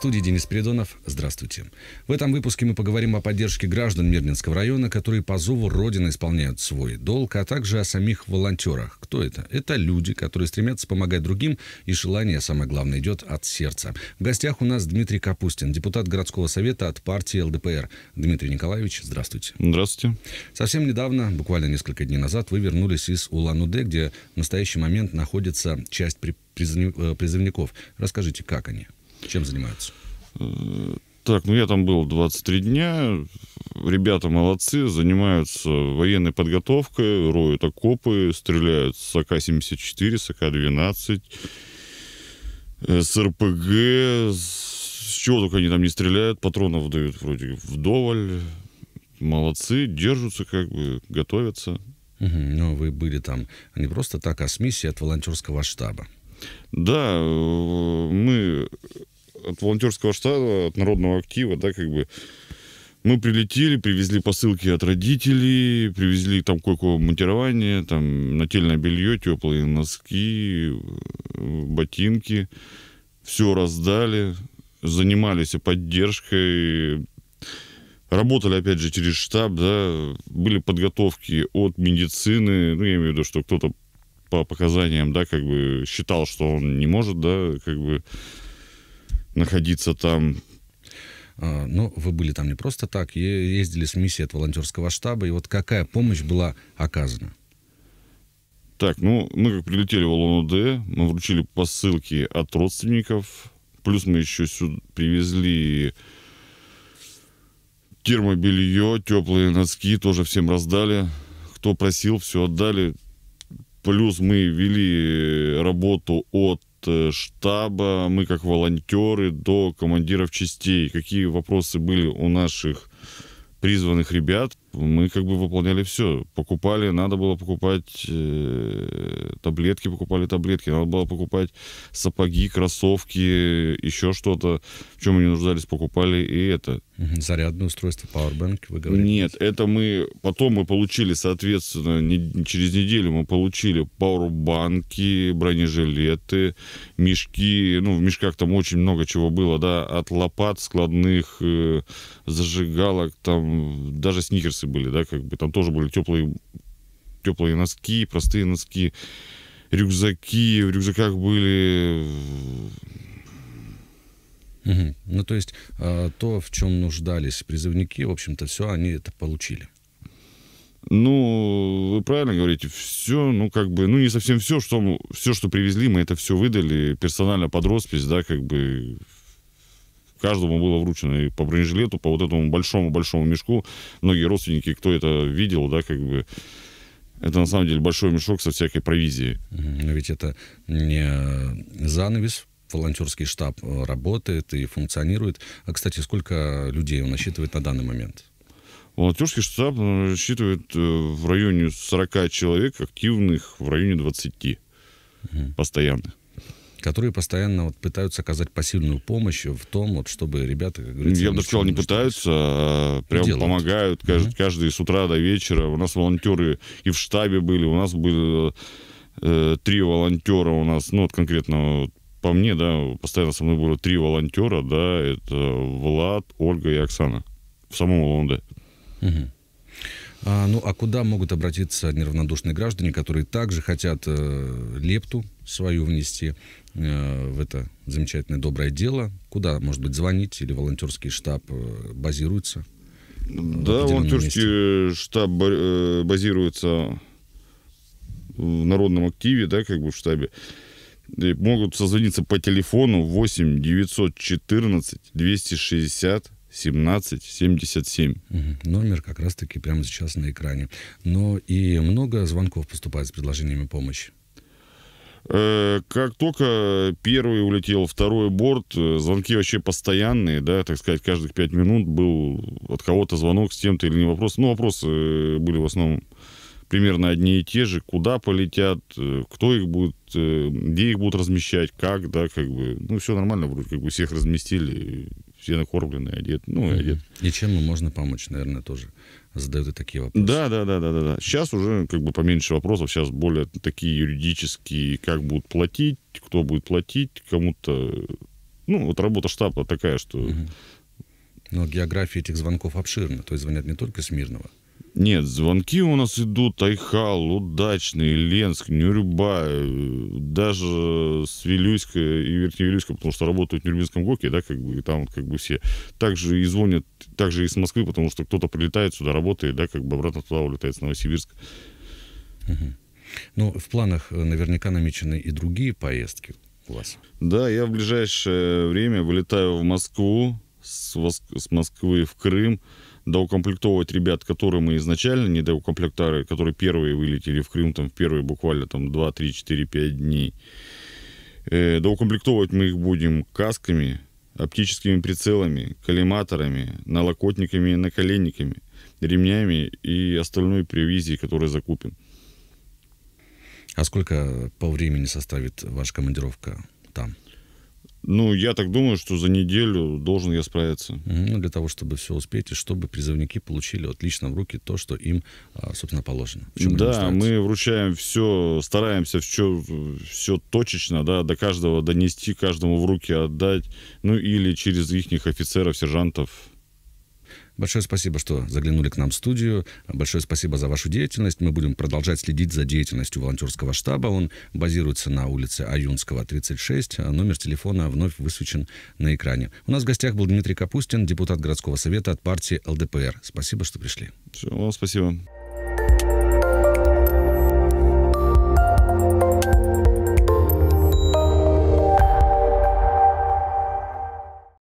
студии Денис Передонов. Здравствуйте. В этом выпуске мы поговорим о поддержке граждан Мирнинского района, которые по зову Родины исполняют свой долг, а также о самих волонтерах. Кто это? Это люди, которые стремятся помогать другим, и желание, самое главное, идет от сердца. В гостях у нас Дмитрий Капустин, депутат городского совета от партии ЛДПР. Дмитрий Николаевич, здравствуйте. Здравствуйте. Совсем недавно, буквально несколько дней назад, вы вернулись из Улан-Удэ, где в настоящий момент находится часть э, призывников. Расскажите, как они? Чем занимаются? Так, ну я там был 23 дня. Ребята молодцы, занимаются военной подготовкой, роют окопы, стреляют с АК-74, с АК-12, э, с РПГ, с чего только они там не стреляют, патронов дают вроде вдоволь. Молодцы, держатся как бы, готовятся. но ну, вы были там не просто так, а с миссией от волонтерского штаба. Да, э, мы от волонтерского штаба, от народного актива, да, как бы, мы прилетели, привезли посылки от родителей, привезли там кое-какое монтирование, там нательное белье, теплые носки, э, ботинки. Все раздали, занимались поддержкой, Работали, опять же, через штаб, да, были подготовки от медицины, ну, я имею в виду, что кто-то по показаниям, да, как бы считал, что он не может, да, как бы находиться там. А, Но ну, вы были там не просто так, ездили с миссией от волонтерского штаба, и вот какая помощь была оказана? Так, ну, мы как прилетели в Улан-Удэ, мы вручили посылки от родственников, плюс мы еще сюда привезли термобелье, теплые носки тоже всем раздали. Кто просил, все отдали. Плюс мы вели работу от Э, штаба, мы как волонтеры, до командиров частей, какие вопросы были у наших призванных ребят, мы как бы выполняли все. Покупали, надо было покупать э, таблетки, покупали таблетки, надо было покупать сапоги, кроссовки, еще что-то, в чем мы не нуждались, покупали и это. Зарядное устройство Powerbank, вы говорите? Нет, это мы, потом мы получили, соответственно, не, через неделю мы получили пауэрбанки, бронежилеты, мешки, ну, в мешках там очень много чего было, да, от лопат складных, э, зажигалок, там, даже сникерс джинсы были, да, как бы там тоже были теплые, теплые носки, простые носки, рюкзаки, в рюкзаках были Угу. Ну, то есть а, то, в чем нуждались призывники, в общем-то, все они это получили. Ну, вы правильно говорите, все, ну, как бы, ну, не совсем все, что, все, что привезли, мы это все выдали персонально под роспись, да, как бы, каждому было вручено и по бронежилету, по вот этому большому-большому мешку. Многие родственники, кто это видел, да, как бы, это на самом деле большой мешок со всякой провизией. Но ведь это не э, занавес, волонтерский штаб э, работает и функционирует. А, кстати, сколько людей он насчитывает на данный момент? Волонтерский штаб рассчитывает э, в районе 40 человек, активных в районе 20 постоянных которые постоянно вот пытаются оказать пассивную помощь в том, вот, чтобы ребята, как говорится... Я бы даже сказал, не пытаются, а прям делают. помогают. Кажд, uh-huh. Каждый с утра до вечера. У нас волонтеры и в штабе были, у нас были э, три волонтера у нас, ну вот конкретно вот, по мне, да, постоянно со мной было три волонтера, да, это Влад, Ольга и Оксана в самом Лондоне. Uh-huh. А, ну а куда могут обратиться неравнодушные граждане, которые также хотят э, лепту свою внести э, в это замечательное доброе дело? Куда, может быть, звонить или волонтерский штаб э, базируется? Да, волонтерский месте? Э, штаб э, базируется в народном активе, да, как бы в штабе. И могут созвониться по телефону 8 914 260 1777. Угу. Номер как раз-таки прямо сейчас на экране. Но и много звонков поступает с предложениями помощи. Э, как только первый улетел, второй борт, э, звонки вообще постоянные, да, так сказать, каждых пять минут был от кого-то звонок с тем-то или не вопрос. Ну, вопросы э, были в основном примерно одни и те же, куда полетят, кто их будет, где их будут размещать, как, да, как бы, ну, все нормально, вроде как бы всех разместили, все накормлены, одеты, ну, и одеты. И чем им можно помочь, наверное, тоже задают и такие вопросы. Да, да, да, да, да, да. Сейчас уже как бы поменьше вопросов, сейчас более такие юридические, как будут платить, кто будет платить, кому-то... Ну, вот работа штаба такая, что... Угу. Но география этих звонков обширна, то есть звонят не только Смирного, нет, звонки у нас идут Айхал, Удачный, Ленск, Нюрба, э, даже с и Верхневилюйска, потому что работают в Нюрбинском ГОКе, да, как бы, и там как бы все. Также и звонят, также и с Москвы, потому что кто-то прилетает сюда, работает, да, как бы обратно туда улетает, с Новосибирска. Ну, в планах э, наверняка намечены и другие поездки у вас. Да, я в ближайшее время вылетаю в Москву, с, с Москвы в Крым, доукомплектовывать ребят, которые мы изначально не доукомплектовали, которые первые вылетели в Крым, там, в первые буквально там 2, 3, 4, 5 дней. Э, доукомплектовывать мы их будем касками, оптическими прицелами, коллиматорами, налокотниками и наколенниками, ремнями и остальной привизией, которую закупим. А сколько по времени составит ваша командировка там? Ну, я так думаю, что за неделю должен я справиться. Ну, для того, чтобы все успеть, и чтобы призывники получили отлично в руки то, что им, а, собственно, положено. Да, мы вручаем все, стараемся все, все точечно, да, до каждого донести, каждому в руки отдать, ну, или через их офицеров, сержантов, Большое спасибо, что заглянули к нам в студию. Большое спасибо за вашу деятельность. Мы будем продолжать следить за деятельностью волонтерского штаба. Он базируется на улице Аюнского, 36. Номер телефона вновь высвечен на экране. У нас в гостях был Дмитрий Капустин, депутат городского совета от партии ЛДПР. Спасибо, что пришли. Все, вам спасибо.